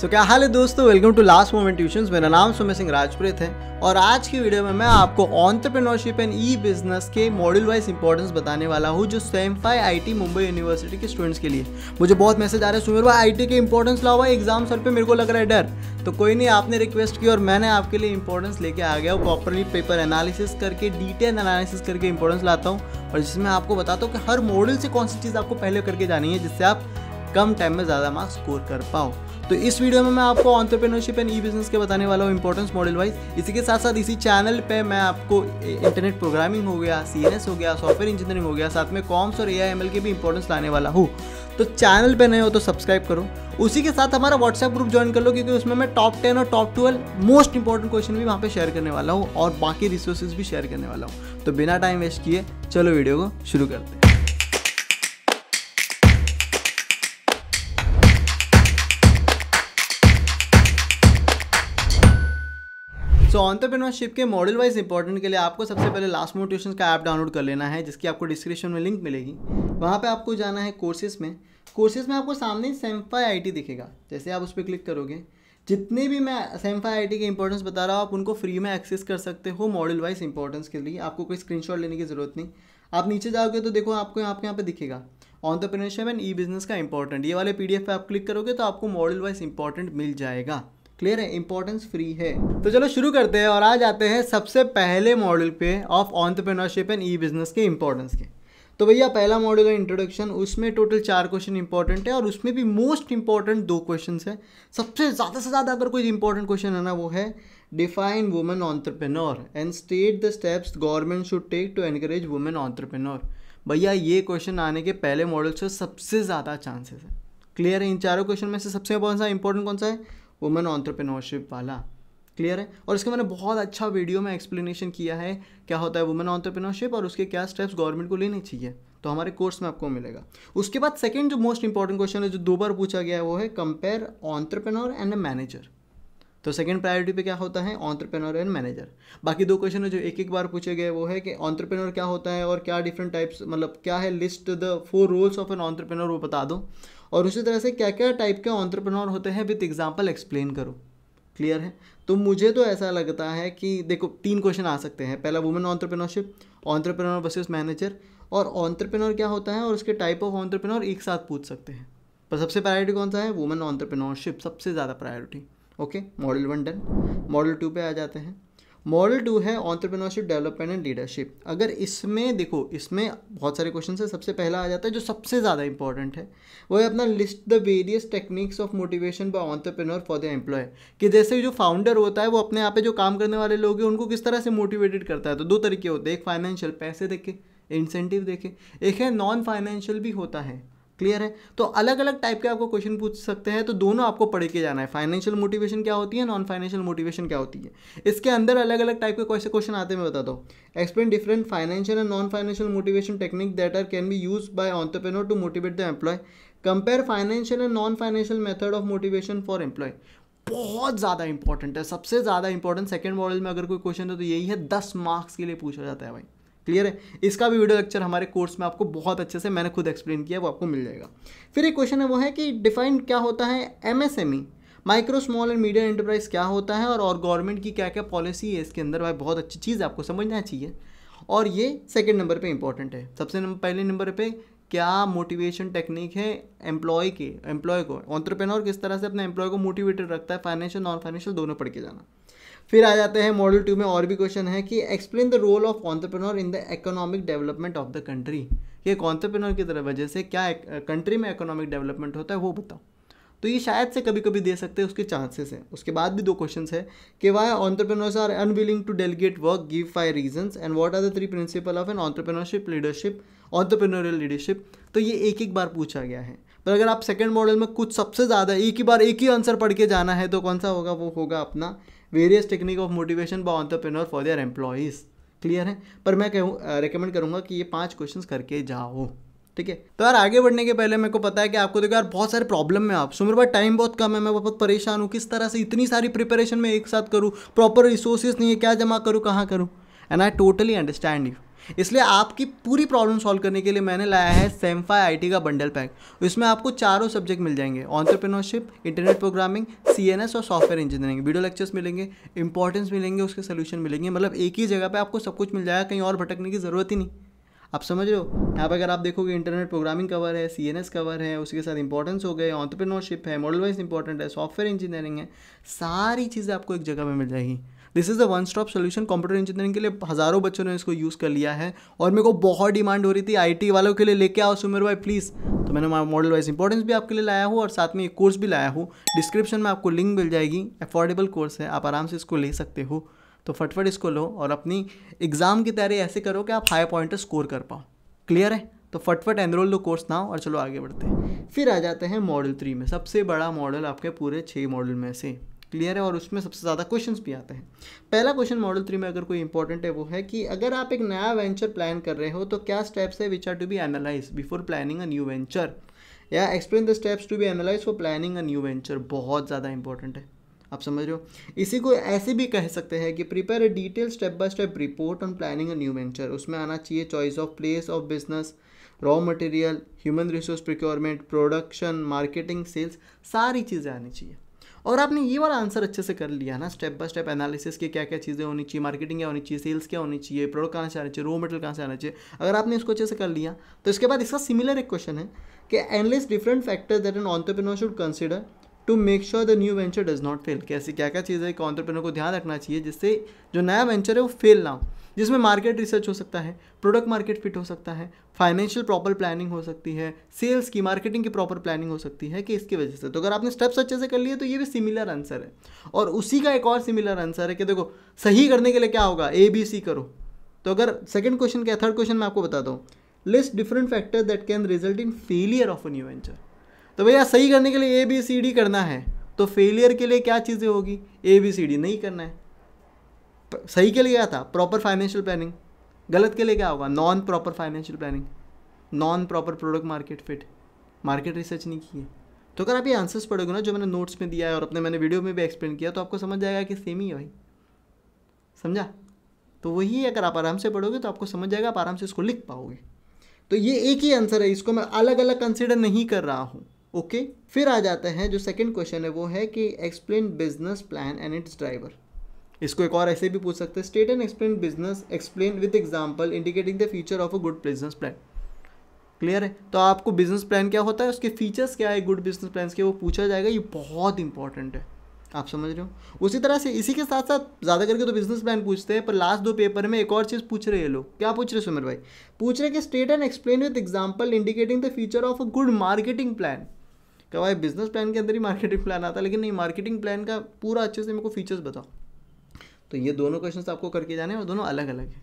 सो क्या हाल है दोस्तों welcome to Last Moment Tuition मेरा नाम सुमित सिंह राजप्रीत है और आज की वीडियो में मैं आपको ऑन्टरप्रेनोरशिप एंड ई बिजनेस के मॉड्यूल वाइज इंपॉर्टेंस बताने वाला हूँ जो सेम्फाई आईटी मुंबई यूनिवर्सिटी के स्टूडेंट्स के लिए मुझे बहुत मैसेज आ रहे हैं सुमिर भाई आई टी के इंपॉर्टेंस लाओ भाई एग्जाम सर पे मेरे को लग रहा है डर तो कोई नहीं आपने रिक्वेस्ट की और मैंने आपके लिए इंपॉर्टेंस लेके आ गया प्रॉपरली पेपर एनालिसिस करके डिटेल एनालिसिस करके इंपॉर्टेंस लाता हूँ और जिसमें आपको बताता हूँ कि हर मॉडल से कौन सी चीज़ आपको पहले करके जानी है जिससे आप कम टाइम में ज़्यादा मार्क्स स्कोर कर पाओ तो इस वीडियो में मैं आपको ऑन्टरप्रेनरशिप एंड ई बिजनेस के बताने वाला हूँ इंपॉर्टेंस मॉडल वाइज इसी के साथ साथ इसी चैनल पे मैं आपको इंटरनेट प्रोग्रामिंग हो गया सी हो गया सॉफ्टवेयर इंजीनियरिंग हो गया साथ में कॉम्स और ए आई के भी इंपॉर्टेंस लाने वाला हूँ तो चैनल पे नए हो तो सब्सक्राइब करो उसी के साथ हमारा व्हाट्सएप ग्रुप ज्वाइन कर लो क्योंकि उसमें मैं टॉप टेन और top twelve most important question भी वहाँ पे शेयर करने वाला हूँ और बाकी रिसोर्सेज भी शेयर करने वाला हूँ तो बिना टाइम वेस्ट किए चलो वीडियो को शुरू करते हैं सो ऑन्टरप्रेनरशिप के मॉडल वाइज इंपॉर्टेंट के लिए आपको सबसे पहले लास्ट मोड ट्यूशन का ऐप डाउनलोड कर लेना है जिसकी आपको डिस्क्रिप्शन में लिंक मिलेगी वहाँ पे आपको जाना है कोर्सेज में कोर्सेज में आपको सामने सेम्फा आई दिखेगा जैसे आप उस पर क्लिक करोगे जितने भी मैं सेम्फा आई के इंपॉर्टेंस बता रहा हूँ आप उनको फ्री में एक्सेस कर सकते हो मॉडल वाइज इंपॉर्टेंस के लिए आपको कोई स्क्रीनशॉट लेने की ज़रूरत नहीं आप नीचे जाओगे तो देखो आपको आपके यहाँ पे दिखेगा ऑन्टरप्रेनरशिप एंड ई बिजनेस का इंपॉर्टेंट ये वाले पी पे आप क्लिक करोगे तो आपको मॉडल वाइज इंपॉर्टेंट मिल जाएगा क्लियर है इंपॉर्टेंस फ्री है तो चलो शुरू करते हैं और आज आते हैं सबसे पहले मॉडल पे of entrepreneurship and e business के इंपॉर्टेंस के तो भैया पहला मॉडल है इंट्रोडक्शन उसमें टोटल चार क्वेश्चन इंपॉर्टेंट है और उसमें भी मोस्ट इंपॉर्टेंट दो क्वेश्चन है सबसे ज़्यादा से ज़्यादा अगर कोई इंपॉर्टेंट क्वेश्चन है ना वो है define women entrepreneur and state the steps government should take to encourage women entrepreneur भैया ये क्वेश्चन आने के पहले मॉडल से सबसे ज़्यादा चांसेस है क्लियर है इन चारों क्वेश्चन में से सबसे कौन सा इंपॉर्टेंट कौन सा है वुमेन ऑन्टरप्रेनोरशिप वाला क्लियर है और इसका मैंने बहुत अच्छा वीडियो में एक्सप्लेनेशन किया है क्या होता है वुमेन ऑन्टरप्रेनोरशिप और उसके क्या स्टेप्स गवर्नमेंट को लेने चाहिए तो हमारे कोर्स में आपको मिलेगा उसके बाद सेकेंड जो मोस्ट इंपॉर्टेंट क्वेश्चन है जो दो बार पूछा गया है वो है compare entrepreneur and a manager तो सेकेंड प्रायोरिटी पे क्या होता है ऑन्टरप्रेनोर एंड मैनेजर बाकी दो क्वेश्चन है जो एक एक बार पूछे गए वो है कि ऑन्ट्रप्रेनोर क्या होता है और क्या डिफरेंट टाइप्स मतलब क्या है list the four roles of an entrepreneur वो बता दो और उसी तरह से क्या क्या टाइप के ऑन्टरप्रनोर होते हैं विथ एग्जाम्पल एक्सप्लेन करो क्लियर है तो मुझे तो ऐसा लगता है कि देखो तीन क्वेश्चन आ सकते हैं पहला women entrepreneurship entrepreneur versus manager और ऑन्टरप्रेनोर क्या होता है और उसके टाइप ऑफ ऑन्टरप्रेनोर एक साथ पूछ सकते हैं पर सबसे प्रायोरिटी कौन सा है वुमेन ऑन्टरप्रेनोरशिप सबसे ज़्यादा priority okay module one done module two पे आ जाते हैं मॉडल टू है ऑन्टरप्रेन्योरशिप डेवलपमेंट एंड लीडरशिप अगर इसमें देखो इसमें बहुत सारे क्वेश्चन है सबसे पहला आ जाता है जो सबसे ज़्यादा इंपॉर्टेंट है वो है अपना list the various techniques of motivation by entrepreneur for the employee कि जैसे जो फाउंडर होता है वो अपने यहाँ पे जो काम करने वाले लोग हैं उनको किस तरह से मोटिवेटेड करता है तो दो तरीके होते हैं एक फाइनेंशियल पैसे देखे इंसेंटिव देखे एक है नॉन फाइनेंशियल भी होता है क्लियर है तो अलग अलग टाइप के आपको क्वेश्चन पूछ सकते हैं तो दोनों आपको पढ़ के जाना है फाइनेंशियल मोटिवेशन क्या होती है नॉन फाइनेंशियल मोटिवेशन क्या होती है इसके अंदर अलग अलग टाइप के कैसे क्वेश्चन आते हैं मैं बताता हूँ explain different financial and non financial motivation technique that are can be use by entrepreneur to motivate the employee compare financial and non financial method of motivation for employee बहुत ज़्यादा important है सबसे ज़्यादा इंपॉर्टेंट सेकेंड मॉडल में अगर कोई question है तो यही है दस मार्क्स के लिए पूछा जाता है भाई क्लियर है इसका भी वीडियो लेक्चर हमारे कोर्स में आपको बहुत अच्छे से मैंने खुद एक्सप्लेन किया वो आपको मिल जाएगा फिर एक क्वेश्चन है वो है कि डिफाइंड क्या होता है MSME micro small and medium enterprise क्या होता है और और गवर्नमेंट की क्या क्या पॉलिसी है इसके अंदर भाई बहुत अच्छी चीज़ आपको समझना चाहिए और ये सेकेंड नंबर पर इंपॉर्टेंट है सबसे नंबर, पहले नंबर पर क्या मोटिवेशन टेक्निक है एम्प्लॉय के एम्प्लॉय को ऑन्ट्रप्रेनोर किस तरह से अपने एम्प्लॉय को मोटिवेटेड रखता है फाइनेंशियल नॉन फाइनेंशियल दोनों पढ़ के जाना फिर आ जाते हैं मॉडल टू में और भी क्वेश्चन है कि explain the role of entrepreneur in the economic development of the country ये एक ऑन्टरप्रेनोर की तरह वजह से क्या कंट्री में इकोनॉमिक डेवलपमेंट होता है वो बताओ तो ये शायद से कभी कभी दे सकते हैं उसके चांसेस हैं उसके बाद भी दो क्वेश्चन है कि why entrepreneurs are unwilling to delegate work give five reasons and what are the three principle of an entrepreneurship leadership entrepreneurial leadership तो ये एक एक बार पूछा गया है पर अगर आप सेकेंड मॉडल में कुछ सबसे ज़्यादा एक ही बार एक ही आंसर पढ़ के जाना है तो कौन सा होगा वो होगा अपना various technique of motivation by entrepreneur for their employees clear है पर मैं कहूँ रिकमेंड करूँगा कि ये पाँच क्वेश्चन करके जाओ ठीक है तो यार आगे बढ़ने के पहले मेरे को पता है कि आपको देखो यार बहुत सारे प्रॉब्लम में आप सुमर भाई टाइम बहुत कम है मैं बहुत परेशान हूँ किस तरह से इतनी सारी प्रिपरेशन में एक साथ करूँ प्रॉपर रिसोर्सेज नहीं है क्या जमा करूँ कहाँ करूँ and I totally understand you इसलिए आपकी पूरी प्रॉब्लम सॉल्व करने के लिए मैंने लाया है सेम्फा आई का बंडल पैक इसमें आपको चारों सब्जेक्ट मिल जाएंगे ऑन्टरप्रिनरशिप इंटरनेट प्रोग्रामिंग सी और सॉफ्टवेयर इंजीनियरिंग वीडियो लेक्चर्स मिलेंगे इंपॉर्टेंस मिलेंगे उसके सोल्यूशन मिलेंगे मतलब एक ही जगह पर आपको सब कुछ मिल जाएगा कहीं और भटकने की ज़रूरत ही नहीं आप समझ रहे हो यहाँ पर अगर आप देखोगे इंटरनेट प्रोग्रामिंग कवर है सी कवर है उसके साथ इंपॉर्टेंस हो गए ऑन्टरप्रिनरशिप है मॉडल वाइज इंपॉर्टेंट है सॉफ्टवेयर इंजीनियरिंग है सारी चीज़ें आपको एक जगह पर मिल जाएगी this is the one stop solution computer engineering के लिए हज़ारों बच्चों ने इसको यूज़ कर लिया है और मेरे को बहुत डिमांड हो रही थी आई वालों के लिए लेके आओ सुमेर भाई प्लीज़ तो मैंने मॉडल वाइज इंपॉर्टेंस भी आपके लिए लाया हूँ और साथ में एक कोर्स भी लाया हूँ डिस्क्रिप्शन में आपको लिंक मिल जाएगी अफोर्डेबल कोर्स है आप आराम से इसको ले सकते हो तो फटफट इसको लो और अपनी एग्ज़ाम की तैयारी ऐसे करो कि आप हाई पॉइंट स्कोर कर पाओ क्लियर है तो फटफट एनरोल लो कोर्स हो और चलो आगे बढ़ते हैं फिर आ जाते हैं मॉडल थ्री में सबसे बड़ा मॉडल आपके पूरे छः मॉडल में से क्लियर है और उसमें सबसे ज़्यादा क्वेश्चन भी आते हैं पहला क्वेश्चन मॉडल थ्री में अगर कोई इंपॉर्टेंट है वो है कि अगर आप एक नया वेंचर प्लान कर रहे हो तो क्या स्टेप्स है which are to be analyse before planning a new venture या explain the steps to be analyse for planning a new venture बहुत ज़्यादा इंपॉर्टेंट है आप समझ रहे हो इसी को ऐसे भी कह सकते हैं कि prepare a detail step by step report on planning a new venture उसमें आना चाहिए choice of place of business raw material human resource procurement production marketing sales सारी चीज़ें आनी चाहिए और आपने ये वाला आंसर अच्छे से कर लिया ना स्टेप बाय स्टेप एनालिसिस की क्या क्या चीज़ें होनी चाहिए मार्केटिंग क्या होनी चाहिए सेल्स क्या होनी चाहिए प्रोडक्ट कहाँ से आना चाहिए रो मटेरियल कहाँ से आना चाहिए अगर आपने इसको अच्छे से कर लिया तो इसके बाद इसका सिमिलर एक क्वेश्चन है कि analyse different factors that an entrepreneur should consider to make sure the new venture does not fail कि ऐसी क्या क्या चीज़ है एक ऑन्टरप्रेनर को ध्यान रखना चाहिए जिससे जो नया वेंचर है वो फेल ना हो जिसमें मार्केट रिसर्च हो सकता है प्रोडक्ट मार्केट फिट हो सकता है फाइनेंशियल प्रॉपर प्लानिंग हो सकती है सेल्स की मार्केटिंग की प्रॉपर प्लानिंग हो सकती है कि इसकी वजह से तो अगर आपने स्टेप्स अच्छे से कर लिए तो ये भी सिमिलर आंसर है और उसी का एक और सिमिलर आंसर है कि देखो सही करने के लिए क्या होगा ए बी सी करो तो अगर सेकेंड क्वेश्चन क्या थर्ड क्वेश्चन मैं आपको बताता हूँ list different factor that can result in failure of a new venture तो भैया सही करने के लिए ए बी सी डी करना है तो फेलियर के लिए क्या चीज़ें होगी ए बी सी डी नहीं करना है सही के लिए क्या था प्रॉपर फाइनेंशियल प्लानिंग गलत के लिए क्या होगा non proper financial planning non proper product market fit market research नहीं की है तो अगर आप ये आंसर्स पढ़ोगे ना जो मैंने नोट्स में दिया है और अपने मैंने वीडियो में भी एक्सप्लेन किया तो आपको समझ जाएगा कि सेम ही है भाई समझा तो वही अगर आप आराम से पढ़ोगे तो आपको समझ जाएगा आप आराम से इसको लिख पाओगे तो ये एक ही आंसर है इसको मैं अलग अलग कंसिडर नहीं कर रहा हूँ ओके फिर आ जाता है जो सेकंड क्वेश्चन है वो है कि explain business plan and its driver इसको एक और ऐसे भी पूछ सकते हैं state and explain business explain with example indicating the feature of a good business plan clear है तो आपको बिजनेस प्लान क्या होता है उसके फीचर्स क्या है गुड बिजनेस प्लान के वो पूछा जाएगा ये बहुत इंपॉर्टेंट है आप समझ रहे हो उसी तरह से इसी के साथ साथ ज़्यादा करके तो बिजनेस प्लान पूछते हैं पर लास्ट दो पेपर में एक और चीज़ पूछ रहे हैं लोग क्या पूछ रहे सुमर भाई पूछ रहे कि state and explain with example indicating the feature of a good marketing plan क्या भाई बिजनेस प्लान के अंदर ही मार्केटिंग प्लान आता है लेकिन नहीं मार्केटिंग प्लान का पूरा अच्छे से मेरे को फीचर्स बताओ तो ये दोनों क्वेश्चन आपको करके जाने और दोनों अलग अलग है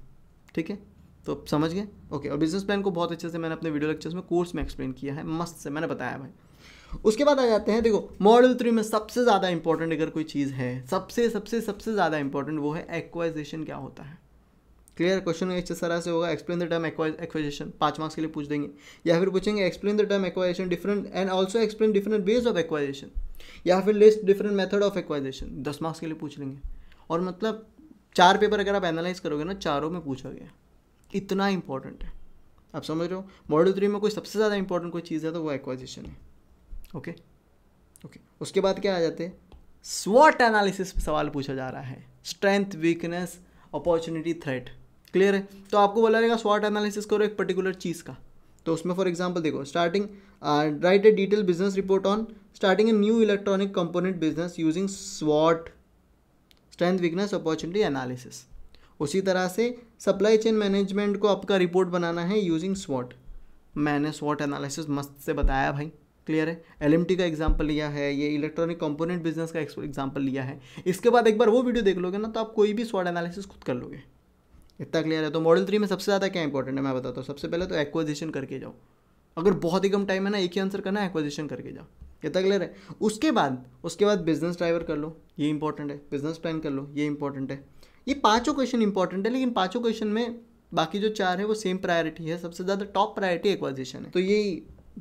ठीक है तो समझ गए ओके और बिजनेस प्लान को बहुत अच्छे से मैंने अपने वीडियो लेक्चर्स में कोर्स में एक्सप्लेन किया है मस्त से मैंने बताया भाई उसके बाद आ जाते हैं देखो मॉडल थ्री में सबसे ज़्यादा इंपॉर्टेंट अगर कोई चीज़ है सबसे सबसे सबसे ज़्यादा इंपॉर्टेंट वो है एक्वाइजेशन क्या होता है क्लियर क्वेश्चन इस तरह से होगा एक्सप्लेन द टर्म एक्वाइजेशन पाँच मार्क्स के लिए पूछ देंगे या फिर पूछेंगे explain the term acquisition different and also explain different ways of acquisition या फिर list different method of acquisition दस मार्क्स के लिए पूछ लेंगे और मतलब चार पेपर अगर आप एनालाइज करोगे ना चारों में पूछा गया इतना इंपॉर्टेंट है आप समझ रहे हो मॉडल थ्री में कोई सबसे ज़्यादा इंपॉर्टेंट कोई चीज़ है तो वो एक्वाइजेशन है ओके okay? Okay okay. उसके बाद क्या आ जाते हैं स्वॉट एनालिसिस सवाल पूछा जा रहा है strength weakness opportunity threat clear है तो आपको बोला रहेगा स्वाट एनालिसिस करो एक पर्टिकुलर चीज़ का तो उसमें फॉर एग्जाम्पल देखो starting right a detail business report on starting a new electronic component business using स्वाट स्ट्रेंथ वीकनेस अपॉर्चुनिटी एनालिसिस उसी तरह से सप्लाई चेन मैनेजमेंट को आपका रिपोर्ट बनाना है यूजिंग स्वाट मैंने स्वाट एनालिसिस मस्त से बताया भाई क्लियर है एल का एग्जाम्पल लिया है ये इलेक्ट्रॉनिक कंपोनेंट बिजनेस का एग्जाम्पल लिया है इसके बाद एक बार वो वीडियो देख लोगे ना तो आप कोई भी स्वाट एनालिसिस खुद कर लोगे इतना क्लियर है तो मॉडल थ्री में सबसे ज़्यादा क्या इंपॉर्टेंट है मैं बताता हूँ सबसे पहले तो एक्विजिशन करके जाओ अगर बहुत ही कम टाइम है ना एक ही आंसर करना है एक्विजिशन करके जाओ इतना क्लियर है उसके बाद उसके बाद बिजनेस ड्राइवर कर लो ये इंपॉर्टेंट है बिजनेस प्लान कर लो ये इंपॉर्टेंट है ये पाँचों क्वेश्चन इंपॉर्टेंट है लेकिन पाँचों क्वेश्चन में बाकी जो चार है वो सेम प्रायोरिटी है सबसे ज़्यादा टॉप प्रायोरिटी एक्वाजिशन है तो ये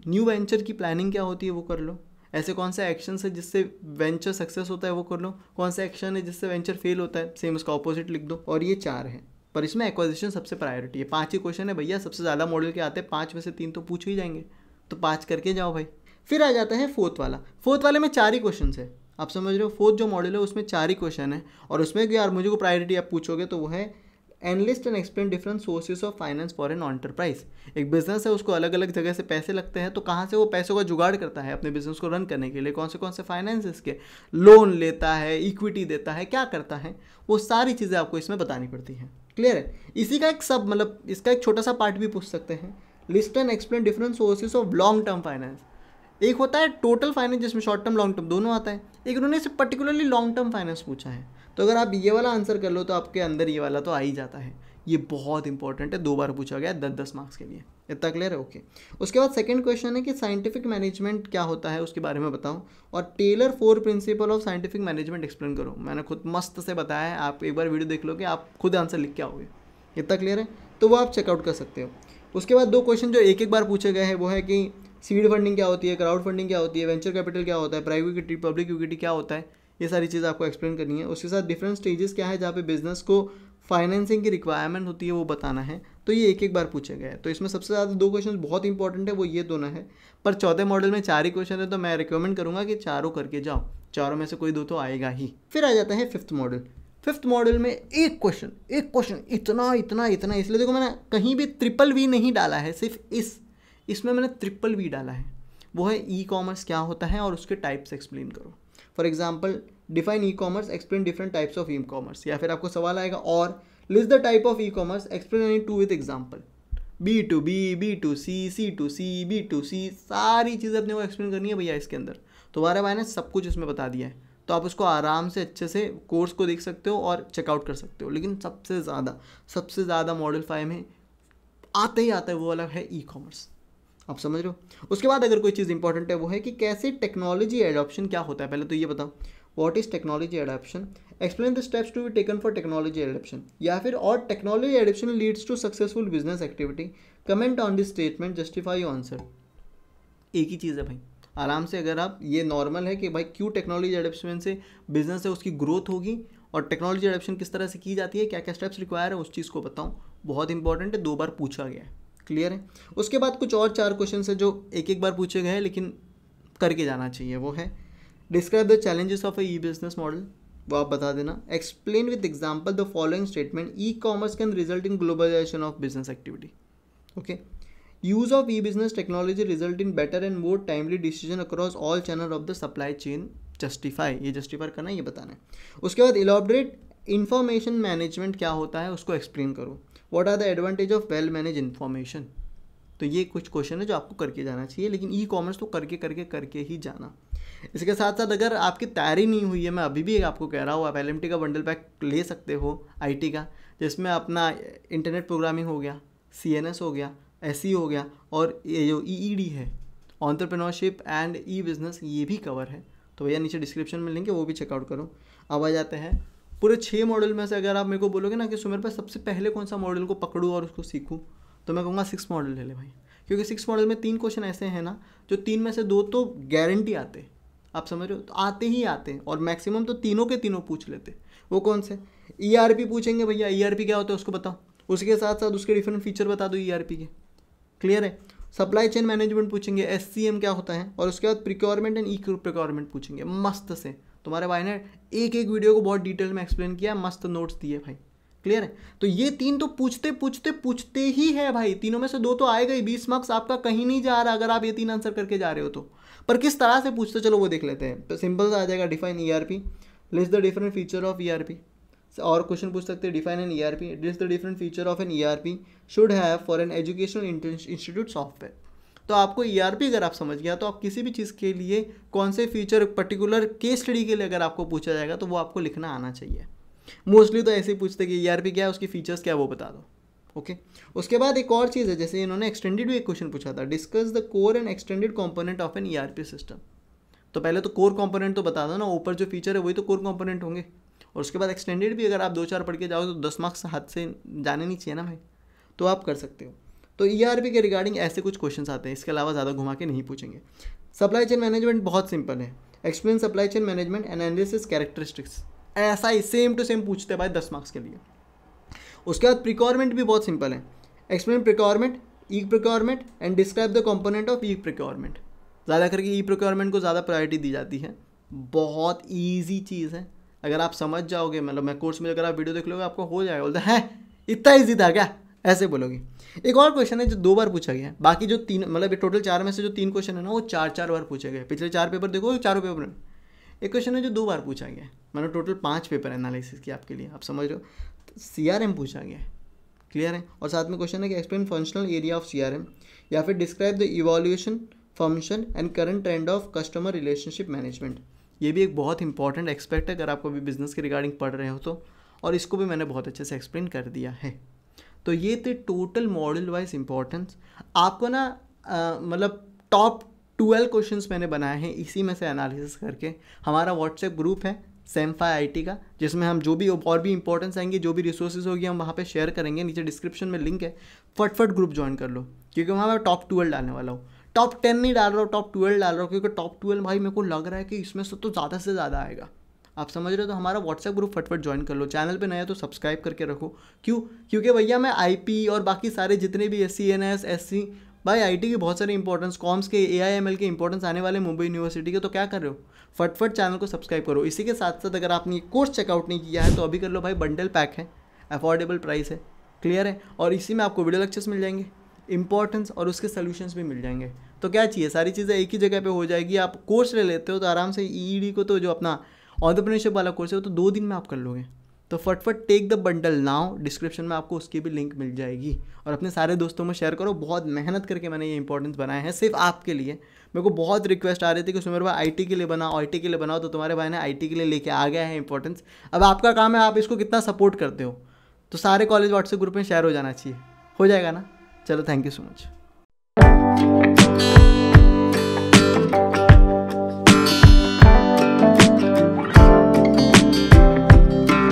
न्यू वेंचर की प्लानिंग क्या होती है वो कर लो ऐसे कौन सा एक्शन है जिससे वेंचर सक्सेस होता है वो कर लो कौन सा एक्शन है जिससे वेंचर फेल होता है सेम उसका ऑपोजिट लिख दो और ये चार है पर इसमें एक्वाजिशन सबसे प्रायोरिटी है पाँच ही क्वेश्चन है भैया सबसे ज़्यादा मॉडल के आते हैं पाँच में से तीन तो पूछ ही जाएंगे तो पाँच करके जाओ भाई फिर आ जाता है फोर्थ वाला फोर्थ वाले में चार ही क्वेश्चन है आप समझ रहे हो फोर्थ जो मॉडल है उसमें चार ही क्वेश्चन है और उसमें यार मुझे को प्रायोरिटी आप पूछोगे तो वो है enlist and explain different sources of finance for an enterprise एक बिजनेस है उसको अलग अलग जगह से पैसे लगते हैं तो कहाँ से वो पैसों का जुगाड़ करता है अपने बिजनेस को रन करने के लिए कौन से कौन से फाइनेंस के लोन लेता है इक्विटी देता है क्या करता है वो सारी चीज़ें आपको इसमें बतानी पड़ती हैं क्लियर है इसी का एक सब मतलब इसका एक छोटा सा पार्ट भी पूछ सकते हैं list and explain different sources of long term finance एक होता है टोटल फाइनेंस जिसमें शॉर्ट टर्म लॉन्ग टर्म दोनों आता है एक उन्होंने इसे पर्टिकुलरली लॉन्ग टर्म फाइनेंस पूछा है तो अगर आप ये वाला आंसर कर लो तो आपके अंदर ये वाला तो आ ही जाता है ये बहुत इंपॉर्टेंट है दो बार पूछा गया दस दस मार्क्स के लिए इतना क्लियर है ओके उसके बाद सेकंड क्वेश्चन है कि साइंटिफिक मैनेजमेंट क्या होता है उसके बारे में बताऊं और Taylor four principle of scientific management explain करो मैंने खुद मस्त से बताया है आप एक बार वीडियो देख लो कि आप खुद आंसर लिख के आओगे इतना क्लियर है तो वो आप चेकआउट कर सकते हो उसके बाद दो क्वेश्चन जो एक एक बार पूछे गए हैं वो है कि सीड फंडिंग क्या होती है क्राउड फंडिंग क्या होती है वेंचर कैपिटल क्या होता है प्राइवेट इक्विटी पब्लिक इक्विटी क्या होता है ये सारी चीज़ आपको एक्सप्लेन करनी है उसके साथ डिफरेंट स्टेजेस क्या है जहाँ पे बिज़नेस को फाइनेंसिंग की रिक्वायरमेंट होती है वो बताना है तो ये एक एक बार पूछा गया है तो इसमें सबसे ज़्यादा दो क्वेश्चन बहुत इंपॉर्टेंट है वो ये दोनों है पर चौथे मॉडल में चार ही क्वेश्चन है तो मैं रिकमेंड करूँगा कि चारों करके जाओ चारों में से कोई दो तो आएगा ही फिर आ जाता है फिफ्थ मॉडल फिफ्थ मॉडल में एक क्वेश्चन एक क्वेश्चन इतना इतना इतना इसलिए देखो मैंने कहीं भी ट्रिपल वी नहीं डाला है सिर्फ इस इसमें मैंने ट्रिपल वी डाला है वो है ई e कॉमर्स क्या होता है और उसके टाइप्स एक्सप्लेन करो for example define e commerce explain different types of e commerce या फिर आपको सवाल आएगा और list the type of e commerce explain any two with example B to B B to C C to C B to C सारी चीज़ें अपने को एक्सप्लेन करनी है भैया इसके अंदर तो हमारे भाई ने सब कुछ इसमें बता दिया है तो आप उसको आराम से अच्छे से कोर्स को देख सकते हो और चेकआउट कर सकते हो लेकिन सबसे ज़्यादा सबसे ज़्यादा मॉडल फाइव में आते ही आता है वो अलग है ई कॉमर्स आप समझ रहे हो उसके बाद अगर कोई चीज़ इंपॉर्टेंट है वो है कि कैसे टेक्नोलॉजी एडॉप्शन क्या होता है पहले तो ये बताओ what is technology adoption explain the steps to be taken for technology adoption या फिर और technology adoption leads to successful business activity comment on this statement justify answer एक ही चीज़ है भाई आराम से अगर आप ये नॉर्मल है कि भाई क्यों टेक्नोलॉजी एडप्शन से बिजनेस है उसकी ग्रोथ होगी और टेक्नोलॉजी एडोप्शन किस तरह से की जाती है क्या क्या स्टेप्स रिक्वायर है उस चीज़ को बताऊँ बहुत इंपॉर्टेंट है दो बार पूछा गया है क्लियर है उसके बाद कुछ और चार क्वेश्चन है जो एक एक बार पूछे गए हैं लेकिन करके जाना चाहिए वो है describe the challenges of a e business model वो आप बता देना explain with example the following statement e commerce can result in globalization of business activity okay use of e business technology result in better and more timely decision across all channel of the supply chain justify ये justify करना ये बताना है उसके बाद elaborate information management क्या होता है उसको एक्सप्लेन करो what are the advantage of well manage information तो ये कुछ क्वेश्चन है जो आपको करके जाना चाहिए लेकिन ई कॉमर्स तो करके करके करके ही जाना इसके साथ साथ अगर आपकी तैयारी नहीं हुई है मैं अभी भी एक आपको कह रहा हूँ आप एल का बंडल पैक ले सकते हो आई का जिसमें अपना इंटरनेट प्रोग्रामिंग हो गया सी हो गया एस e हो गया और ये जो ई e e है ऑन्टरप्रेनोरशिप एंड ई बिज़नेस ये भी कवर है तो भैया नीचे डिस्क्रिप्शन में लिंक है वो भी चेकआउट करो अब आ जाते हैं पूरे छः मॉडल में से अगर आप मेरे को बोलोगे ना कि सुमेर पर सबसे पहले कौन सा मॉडल को पकड़ूँ और उसको सीखूँ तो मैं कहूँगा सिक्स मॉडल ले ले भाई क्योंकि सिक्स मॉडल में तीन क्वेश्चन ऐसे हैं ना जो तीन में से दो तो गारंटी आते आप समझ रहे हो तो आते ही आते हैं और मैक्सिमम तो तीनों के तीनों पूछ लेते वो कौन से ई आर पी पूछेंगे भैया ई आर पी क्या होता है उसको बताओ उसके साथ साथ उसके डिफरेंट फीचर बता दो ई आर पी के क्लियर है सप्लाई चेन मैनेजमेंट पूछेंगे एस सी एम क्या होता है और उसके बाद प्रिक्योरमेंट एंड ई प्रिक्योरमेंट पूछेंगे मस्त से तुम्हारे भाई ने एक एक वीडियो को बहुत डिटेल में एक्सप्लेन किया मस्त नोट्स दिए भाई क्लियर है तो ये तीन तो पूछते पूछते पूछते ही है भाई तीनों में से दो तो आए गए बीस मार्क्स आपका कहीं नहीं जा रहा अगर आप ये तीन आंसर करके जा रहे हो तो पर किस तरह से पूछते चलो वो देख लेते हैं तो सिंपल सा आ जाएगा define E R P list the different feature of E R P और क्वेश्चन पूछ सकते हैं define an E R P list the different feature of an E R P should have for an educational institute software तो आपको ई e अगर आप समझ गया तो आप किसी भी चीज़ के लिए कौन से फीचर पर्टिकुलर केस स्टडी के लिए अगर आपको पूछा जाएगा तो वो आपको लिखना आना चाहिए मोस्टली तो ऐसे ही पूछते कि ई e क्या है उसकी फीचर्स क्या वो बता दो ओके okay. उसके बाद एक और चीज़ है जैसे इन्होंने एक्सटेंडेड भी एक क्वेश्चन पूछा था discuss the core and extended component of an P system तो पहले तो कोर कॉम्पोनेंट तो बता दो ना ऊपर जो फीचर है वही तो कोर कॉम्पोनेंट होंगे और उसके बाद एक्सटेंडेड भी अगर आप दो चार पढ़ के जाओ तो दस मार्क्स हाथ से जाने नहीं चाहिए ना भाई तो आप कर सकते हो तो ई e के रिगार्डिंग ऐसे कुछ क्वेश्चन आते हैं इसके अलावा ज़्यादा घुमा के नहीं पूछेंगे सप्लाई चेन मैनेजमेंट बहुत सिंपल है explain supply chain management analysis characteristics ऐसा ही सेम टू सेम पूछते हैं भाई दस मार्क्स के लिए उसके बाद प्रिक्योरमेंट भी बहुत सिंपल है explain procurement e procurement and describe the component of e procurement ज़्यादा करके ई प्रिक्योरमेंट को ज़्यादा प्रायोरिटी दी जाती है बहुत ईजी चीज़ है अगर आप समझ जाओगे मतलब मैं कोर्स में अगर आप वीडियो देख लोगे आपको हो जाएगा बोलते हैं इतना ईजी था क्या ऐसे बोलोगे एक और क्वेश्चन है जो दो बार पूछा गया है बाकी जो तीन मतलब टोटल चार में से जो तीन क्वेश्चन है ना वो चार चार बार पूछे गए पिछले चार पेपर देखो चारों पेपर में एक क्वेश्चन है जो दो बार पूछा गया है मतलब टोटल पाँच पेपर एनालिसिस की आपके लिए आप समझ रहे हो सी आर एम पूछा गया है क्लियर है और साथ में क्वेश्चन है कि explain functional area of C R M या फिर describe the evolution function and current trend of customer relationship management ये भी एक बहुत इंपॉर्टेंट एक्सपेक्ट है अगर आप कभी बिजनेस के रिगार्डिंग पढ़ रहे हो तो और इसको भी मैंने बहुत अच्छे से एक्सप्लेन कर दिया है तो ये थे टोटल मॉडल वाइज इंपॉर्टेंस आपको ना मतलब टॉप ट्वेल्व क्वेश्चन मैंने बनाए हैं इसी में से एनालिसिस करके हमारा व्हाट्सएप ग्रुप है सेम्फा आई का जिसमें हम जो भी और भी इंपॉर्टेंस आएंगे जो भी रिसोर्सेज होगी हम वहाँ पे शेयर करेंगे नीचे डिस्क्रिप्शन में लिंक है फटफट ग्रुप ज्वाइन कर लो क्योंकि वहाँ मैं टॉप ट्वेल्व डालने वाला हूँ टॉप टेन नहीं डाल रहा हूँ टॉप ट्वेल्व डाल रहा हूँ क्योंकि टॉप ट्वेल्व भाई मेरे को लग रहा है कि इसमें से तो ज़्यादा से ज़्यादा आएगा आप समझ रहे हो तो हमारा व्हाट्सएप ग्रुप फटफट ज्वाइन कर लो चैनल पे नया तो सब्सक्राइब करके रखो क्यों क्योंकि भैया मैं आई और बाकी सारे जितने भी S C N S S C भाई टी के बहुत सारे इंपॉर्टेंस कॉम्स के ए आई एम एल के इंपॉर्टेंस आने वाले मुंबई यूनिवर्सिटी के तो क्या कर रहे हो फटफट चैनल को सब्सक्राइब करो इसी के साथ साथ अगर आपने कोर्स चेकआउट नहीं किया है तो अभी कर लो भाई बंडल पैक है अफोर्डेबल प्राइस है क्लियर है और इसी में आपको वीडियो लेक्चर्स मिल जाएंगे इंपॉर्टेंस और उसके सोल्यूशंस भी मिल जाएंगे तो क्या चाहिए सारी चीज़ें एक ही जगह पे हो जाएगी आप कोर्स ले लेते हो तो आराम से ई e e को तो जो अपना ऑन्टरप्रीनरशिप वाला कोर्स है वो तो दो दिन में आप कर लोगे तो फटफट take the bundle now description में आपको उसकी भी लिंक मिल जाएगी और अपने सारे दोस्तों में शेयर करो बहुत मेहनत करके मैंने ये इंपॉर्टेंस बनाए हैं सिर्फ आपके लिए मेरे को बहुत रिक्वेस्ट आ रही थी कि सुमेर भाई आईटी के लिए बनाओ आईटी के लिए बनाओ तो तुम्हारे भाई ने आईटी के लिए लेके आ गया है इंपॉर्टेंस अब आपका काम है आप इसको कितना सपोर्ट करते हो तो सारे कॉलेज व्हाट्सएप ग्रुप में शेयर हो जाना चाहिए हो जाएगा ना चलो थैंक यू सो मच